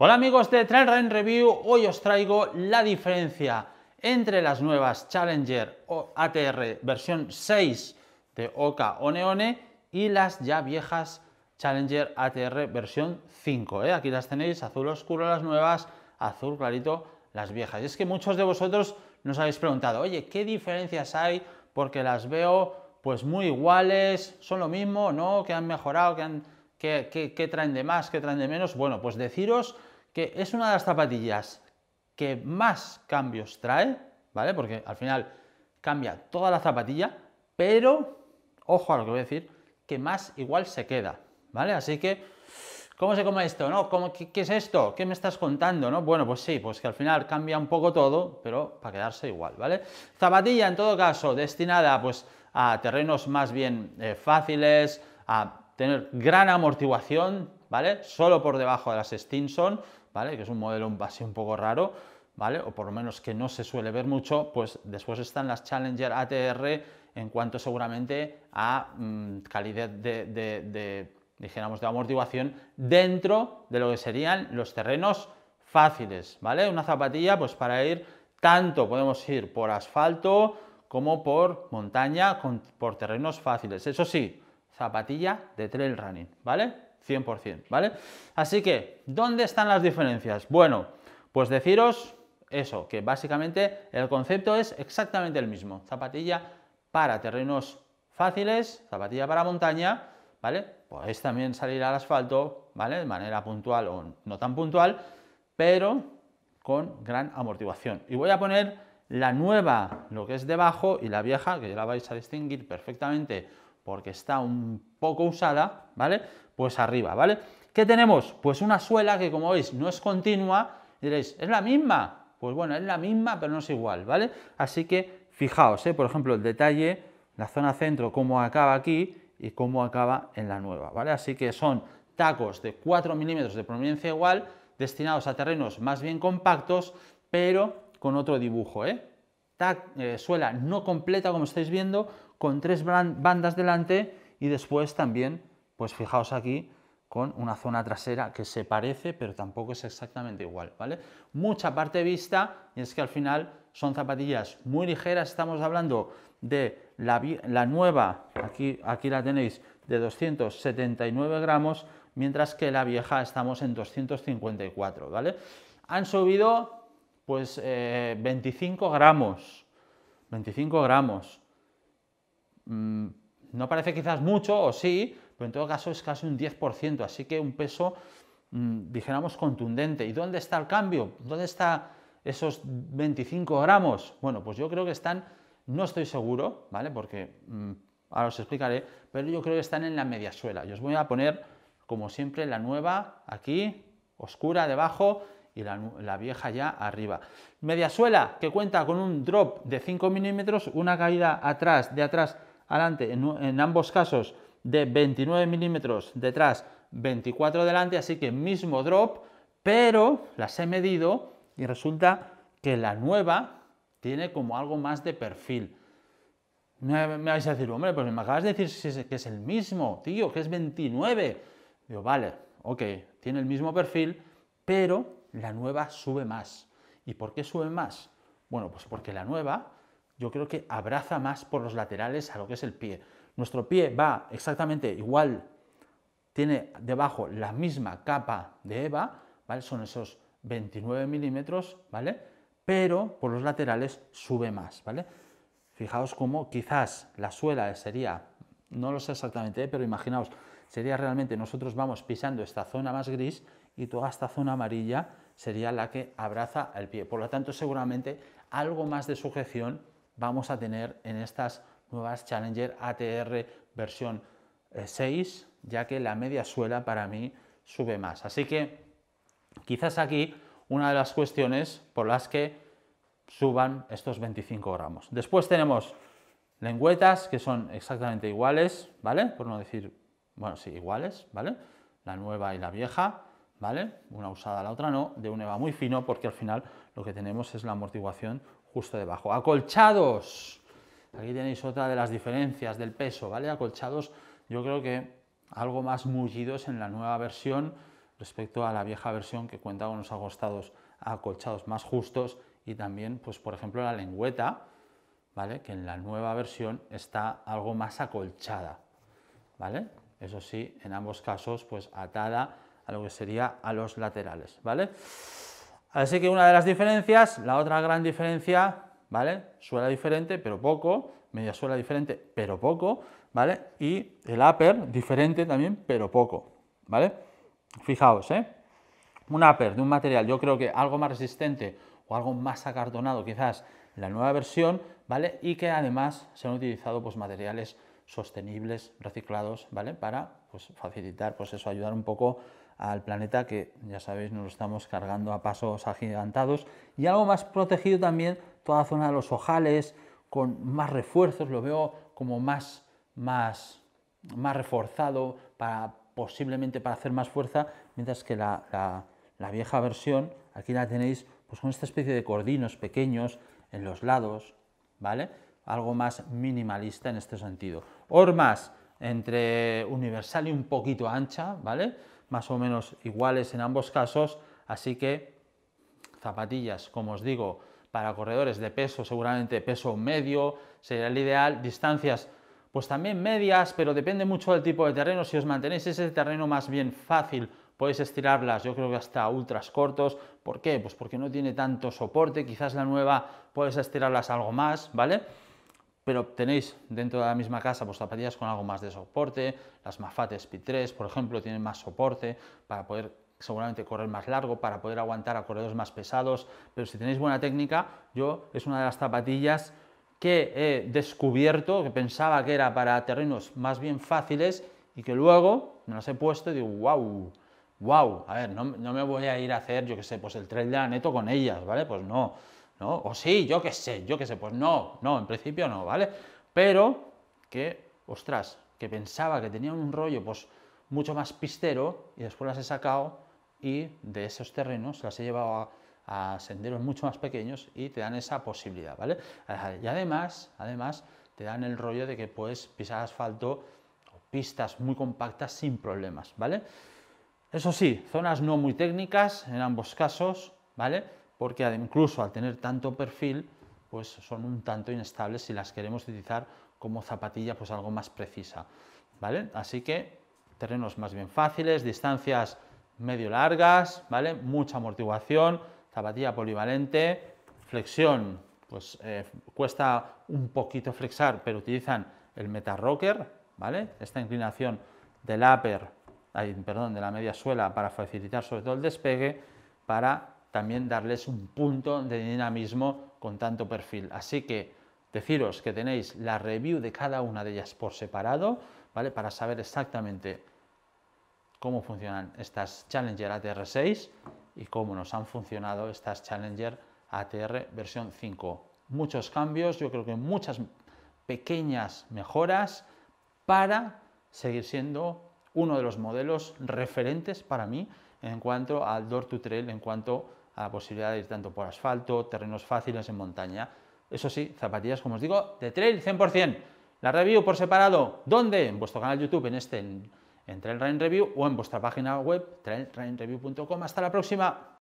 Hola amigos de Run Review, hoy os traigo la diferencia entre las nuevas Challenger ATR versión 6 de Oka Oneone y las ya viejas Challenger ATR versión 5. ¿eh? Aquí las tenéis, azul oscuro las nuevas, azul clarito las viejas. Y es que muchos de vosotros nos habéis preguntado, oye, ¿qué diferencias hay? Porque las veo pues muy iguales, son lo mismo, ¿no? Que han mejorado, que han ¿Qué, traen de más? ¿Qué traen de menos? Bueno, pues deciros que es una de las zapatillas que más cambios trae, ¿vale? Porque al final cambia toda la zapatilla, pero, ojo a lo que voy a decir, que más igual se queda, ¿vale? Así que, ¿cómo se come esto? ¿No? qué, es esto? ¿Qué me estás contando? ¿No? Bueno, pues sí, pues que al final cambia un poco todo, pero para quedarse igual, ¿vale? Zapatilla, en todo caso, destinada pues a terrenos más bien eh, fáciles, a tener gran amortiguación, ¿vale? Solo por debajo de las Stinson, ¿vale? Que es un modelo un poco raro, ¿vale? O por lo menos que no se suele ver mucho, pues después están las Challenger ATR en cuanto seguramente a mm, calidad de, dijéramos, de amortiguación dentro de lo que serían los terrenos fáciles, ¿vale? Una zapatilla, pues para ir tanto podemos ir por asfalto como por montaña, por terrenos fáciles. Eso sí, zapatilla de trail running, ¿vale? 100%, ¿vale? Así que, ¿dónde están las diferencias? Bueno, pues deciros eso, que básicamente el concepto es exactamente el mismo. Zapatilla para terrenos fáciles, zapatilla para montaña, ¿vale? Podéis también salir al asfalto, ¿vale? De manera puntual o no tan puntual, pero con gran amortiguación. Y voy a poner la nueva, lo que es debajo, y la vieja, que ya la vais a distinguir perfectamente porque está un poco usada, ¿vale? Pues arriba, ¿vale? ¿Qué tenemos? Pues una suela que como veis no es continua, diréis, ¿es la misma? Pues bueno, es la misma, pero no es igual, ¿vale? Así que fijaos, ¿eh? por ejemplo, el detalle, la zona centro, cómo acaba aquí y cómo acaba en la nueva, ¿vale? Así que son tacos de 4 milímetros de prominencia igual, destinados a terrenos más bien compactos, pero con otro dibujo, ¿eh? eh suela no completa, como estáis viendo, con tres bandas delante y después también, pues fijaos aquí, con una zona trasera que se parece, pero tampoco es exactamente igual, ¿vale? Mucha parte vista, y es que al final son zapatillas muy ligeras, estamos hablando de la, nueva, aquí, aquí la tenéis, de 279 gramos, mientras que la vieja estamos en 254, ¿vale? Han subido, pues, 25 eh, gramos, 25 gramos, Mm, no parece quizás mucho, o sí, pero en todo caso es casi un 10%, así que un peso, mm, dijéramos, contundente. ¿Y dónde está el cambio? ¿Dónde están esos 25 gramos? Bueno, pues yo creo que están, no estoy seguro, ¿vale? Porque mm, ahora os explicaré, pero yo creo que están en la mediasuela. Yo os voy a poner, como siempre, la nueva aquí, oscura debajo, y la, la, vieja ya arriba. Mediasuela que cuenta con un drop de 5 milímetros, una caída atrás, de atrás adelante, en, ambos casos de 29 milímetros detrás, 24 delante, así que mismo drop, pero las he medido y resulta que la nueva tiene como algo más de perfil. Me, vais a decir, hombre, pues me acabas de decir que es el mismo, tío, que es 29. yo vale, ok, tiene el mismo perfil, pero la nueva sube más. ¿Y por qué sube más? Bueno, pues porque la nueva yo creo que abraza más por los laterales a lo que es el pie. Nuestro pie va exactamente igual, tiene debajo la misma capa de EVA, ¿vale? Son esos 29 milímetros, ¿vale? Pero por los laterales sube más, ¿vale? Fijaos cómo quizás la suela sería, no lo sé exactamente, pero imaginaos, sería realmente nosotros vamos pisando esta zona más gris y toda esta zona amarilla sería la que abraza el pie. Por lo tanto, seguramente algo más de sujeción vamos a tener en estas nuevas Challenger ATR versión 6, eh, ya que la media suela para mí sube más. Así que quizás aquí una de las cuestiones por las que suban estos 25 gramos. Después tenemos lengüetas que son exactamente iguales, ¿vale? Por no decir, bueno, sí, iguales, ¿vale? La nueva y la vieja, ¿vale? Una usada, la otra no, de un EVA muy fino porque al final lo que tenemos es la amortiguación justo debajo. Acolchados. Aquí tenéis otra de las diferencias del peso, ¿vale? Acolchados, yo creo que algo más mullidos en la nueva versión respecto a la vieja versión que cuenta con los acostados acolchados más justos y también, pues por ejemplo, la lengüeta, ¿vale? Que en la nueva versión está algo más acolchada, ¿vale? Eso sí, en ambos casos, pues atada a lo que sería a los laterales, ¿vale? Así que una de las diferencias, la otra gran diferencia, ¿vale? Suela diferente, pero poco, media suela diferente, pero poco, ¿vale? Y el upper diferente también, pero poco, ¿vale? Fijaos, ¿eh? Un upper de un material, yo creo que algo más resistente o algo más acartonado, quizás la nueva versión, ¿vale? Y que además se han utilizado pues, materiales sostenibles, reciclados, ¿vale? Para pues, facilitar, pues eso, ayudar un poco al planeta que ya sabéis nos lo estamos cargando a pasos agigantados y algo más protegido también toda la zona de los ojales con más refuerzos lo veo como más más más reforzado para posiblemente para hacer más fuerza mientras que la, la, vieja versión aquí la tenéis pues con esta especie de cordinos pequeños en los lados vale algo más minimalista en este sentido más entre universal y un poquito ancha vale más o menos iguales en ambos casos, así que zapatillas, como os digo, para corredores de peso, seguramente peso medio sería el ideal, distancias pues también medias, pero depende mucho del tipo de terreno, si os mantenéis ese terreno más bien fácil, podéis estirarlas, yo creo que hasta ultras cortos, ¿por qué? Pues porque no tiene tanto soporte, quizás la nueva puedes estirarlas algo más, ¿vale? pero tenéis dentro de la misma casa pues, zapatillas con algo más de soporte, las Mafate Speed 3, por ejemplo, tienen más soporte para poder seguramente correr más largo, para poder aguantar a corredores más pesados, pero si tenéis buena técnica, yo es una de las zapatillas que he descubierto, que pensaba que era para terrenos más bien fáciles y que luego me las he puesto y digo, wow, wow, a ver, no, no me voy a ir a hacer, yo qué sé, pues el trail de la neto con ellas, ¿vale? Pues no, o sí, yo qué sé, yo qué sé, pues no, no, en principio no, ¿vale? Pero que, ostras, que pensaba que tenía un rollo pues mucho más pistero y después las he sacado y de esos terrenos las he llevado a, a senderos mucho más pequeños y te dan esa posibilidad, ¿vale? Eh, y además, además te dan el rollo de que puedes pisar asfalto o pistas muy compactas sin problemas, ¿vale? Eso sí, zonas no muy técnicas en ambos casos, ¿vale? porque incluso al tener tanto perfil, pues son un tanto inestables si las queremos utilizar como zapatilla pues algo más precisa, ¿vale? Así que terrenos más bien fáciles, distancias medio largas, ¿vale? Mucha amortiguación, zapatilla polivalente, flexión, pues eh, cuesta un poquito flexar, pero utilizan el meta rocker, ¿vale? Esta inclinación del upper, perdón, de la media suela para facilitar sobre todo el despegue, para también darles un punto de dinamismo con tanto perfil. Así que deciros que tenéis la review de cada una de ellas por separado, ¿vale? Para saber exactamente cómo funcionan estas Challenger ATR 6 y cómo nos han funcionado estas Challenger ATR versión 5. Muchos cambios, yo creo que muchas pequeñas mejoras para seguir siendo uno de los modelos referentes para mí en cuanto al door to trail, en cuanto a la posibilidad de ir tanto por asfalto, terrenos fáciles en montaña. Eso sí, zapatillas, como os digo, de trail 100%. La review por separado, ¿dónde? En vuestro canal YouTube, en este, en, Trail Review o en vuestra página web, trailrunningreview.com, Hasta la próxima.